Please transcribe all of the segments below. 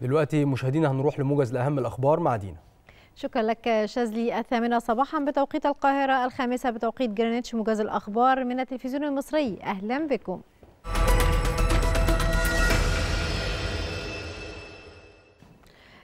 دلوقتي مشاهدينا هنروح لموجز لاهم الاخبار مع دينا شكرا لك شاذلي الثامنة صباحا بتوقيت القاهرة الخامسة بتوقيت جرينتش موجز الأخبار من التلفزيون المصري أهلا بكم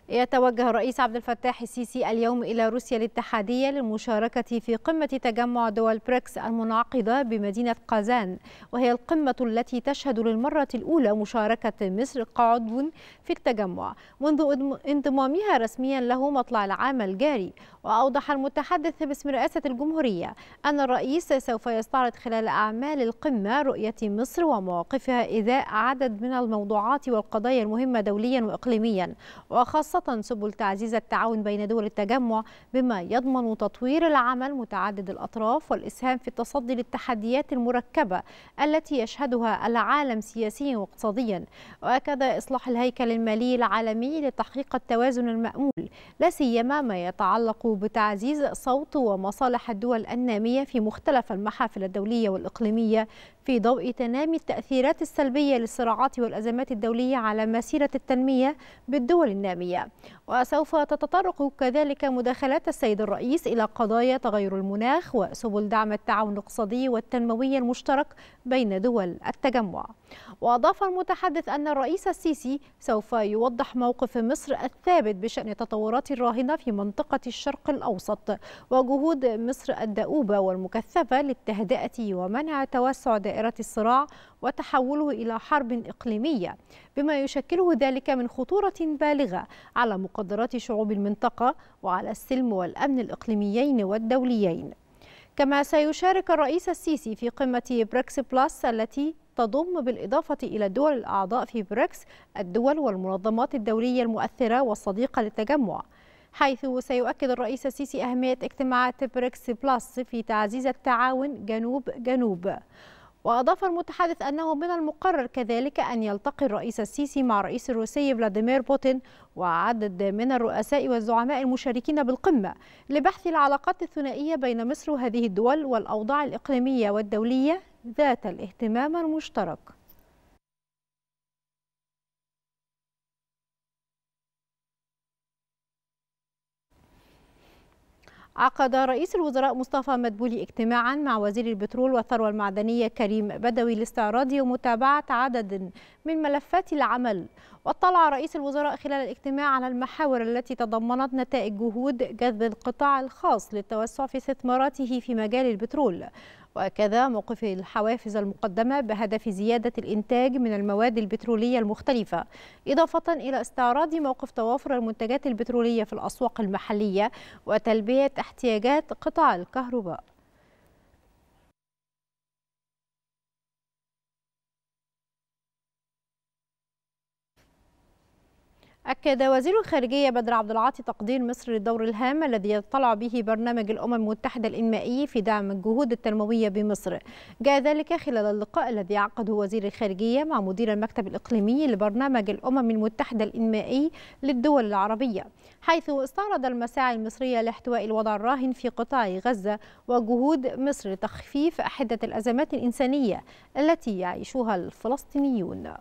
يتوجه الرئيس عبد الفتاح السيسي اليوم إلى روسيا الاتحادية للمشاركة في قمة تجمع دول بريكس المنعقدة بمدينة قازان وهي القمة التي تشهد للمرة الأولى مشاركة مصر كعضو في التجمع منذ انضمامها رسميا له مطلع العام الجاري وأوضح المتحدث باسم رئاسة الجمهورية أن الرئيس سوف يستعرض خلال أعمال القمة رؤية مصر ومواقفها إذاء عدد من الموضوعات والقضايا المهمة دوليا وإقليميا وخاصة خاصة سبل تعزيز التعاون بين دول التجمع بما يضمن تطوير العمل متعدد الأطراف والإسهام في التصدي للتحديات المركبة التي يشهدها العالم سياسيا واقتصاديا وأكد إصلاح الهيكل المالي العالمي لتحقيق التوازن المأمول لا سيما ما يتعلق بتعزيز صوت ومصالح الدول النامية في مختلف المحافل الدولية والإقليمية في ضوء تنامي التأثيرات السلبية للصراعات والأزمات الدولية على مسيرة التنمية بالدول النامية وسوف تتطرق كذلك مداخلات السيد الرئيس إلى قضايا تغير المناخ وسبل دعم التعاون الاقتصادي والتنموي المشترك بين دول التجمع وأضاف المتحدث أن الرئيس السيسي سوف يوضح موقف مصر الثابت بشأن التطورات الراهنة في منطقة الشرق الأوسط وجهود مصر الدؤوبة والمكثفة للتهدئة ومنع توسع دائرة الصراع وتحوله إلى حرب إقليمية بما يشكله ذلك من خطورة بالغة على مقدرات شعوب المنطقة وعلى السلم والأمن الإقليميين والدوليين كما سيشارك الرئيس السيسي في قمة بريكس بلس التي تضم بالإضافة إلى الدول الأعضاء في بريكس الدول والمنظمات الدولية المؤثرة والصديقة للتجمع حيث سيؤكد الرئيس السيسي أهمية اجتماعات بريكس بلس في تعزيز التعاون جنوب جنوب وأضاف المتحدث أنه من المقرر كذلك أن يلتقي الرئيس السيسي مع الرئيس الروسي فلاديمير بوتين وعدد من الرؤساء والزعماء المشاركين بالقمة لبحث العلاقات الثنائية بين مصر وهذه الدول والأوضاع الإقليمية والدولية ذات الاهتمام المشترك عقد رئيس الوزراء مصطفى مدبولي اجتماعا مع وزير البترول والثروة المعدنية كريم بدوي لاستعراض ومتابعة عدد من ملفات العمل واطلع رئيس الوزراء خلال الاجتماع على المحاور التي تضمنت نتائج جهود جذب القطاع الخاص للتوسع في استثماراته في مجال البترول وكذا موقف الحوافز المقدمة بهدف زيادة الإنتاج من المواد البترولية المختلفة إضافة إلى استعراض موقف توافر المنتجات البترولية في الأسواق المحلية وتلبية احتياجات قطاع الكهرباء أكد وزير الخارجية بدر عبد العاطي تقدير مصر للدور الهام الذي يطلع به برنامج الأمم المتحدة الإنمائي في دعم الجهود التنموية بمصر جاء ذلك خلال اللقاء الذي عقده وزير الخارجية مع مدير المكتب الإقليمي لبرنامج الأمم المتحدة الإنمائي للدول العربية حيث استعرض المساعي المصرية لاحتواء الوضع الراهن في قطاع غزة وجهود مصر لتخفيف حدة الأزمات الإنسانية التي يعيشها الفلسطينيون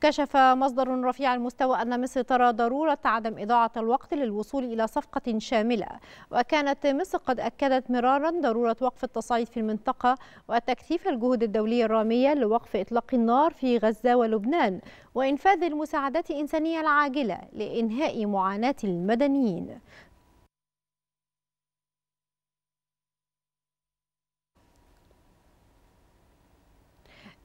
كشف مصدر رفيع المستوى أن مصر ترى ضرورة عدم إضاعة الوقت للوصول إلى صفقة شاملة وكانت مصر قد أكدت مرارا ضرورة وقف التصعيد في المنطقة وتكثيف الجهود الدولية الرامية لوقف إطلاق النار في غزة ولبنان وإنفاذ المساعدات الإنسانية العاجلة لإنهاء معاناة المدنيين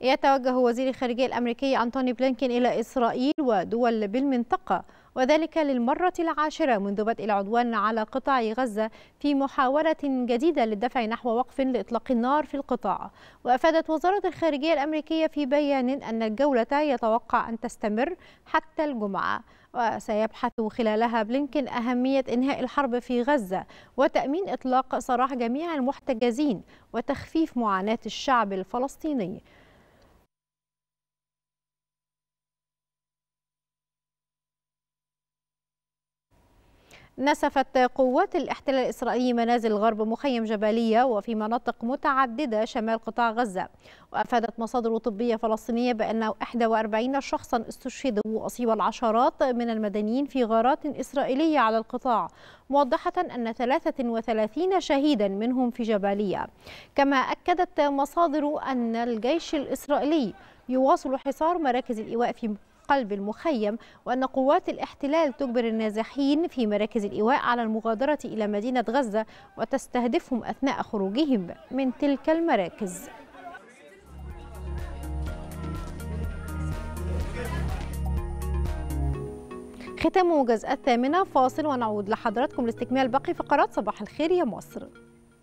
يتوجه وزير الخارجية الأمريكي أنتوني بلينكن إلى إسرائيل ودول بالمنطقة وذلك للمرة العاشرة منذ بدء العدوان على قطاع غزة في محاولة جديدة للدفع نحو وقف لإطلاق النار في القطاع وأفادت وزارة الخارجية الأمريكية في بيان أن الجولة يتوقع أن تستمر حتى الجمعة وسيبحث خلالها بلينكن أهمية إنهاء الحرب في غزة وتأمين إطلاق سراح جميع المحتجزين وتخفيف معاناة الشعب الفلسطيني نسفت قوات الاحتلال الإسرائيلي منازل غرب مخيم جباليه وفي مناطق متعددة شمال قطاع غزة وأفادت مصادر طبية فلسطينية بأن 41 شخصا استشهدوا وأصيب العشرات من المدنيين في غارات إسرائيلية على القطاع موضحة أن 33 شهيدا منهم في جبالية كما أكدت مصادر أن الجيش الإسرائيلي يواصل حصار مراكز الإيواء في قلب المخيم وأن قوات الاحتلال تجبر النازحين في مراكز الإيواء على المغادرة إلى مدينة غزة وتستهدفهم أثناء خروجهم من تلك المراكز ختام جزء الثامنة فاصل ونعود لحضراتكم لاستكمال باقي فقرات صباح الخير يا مصر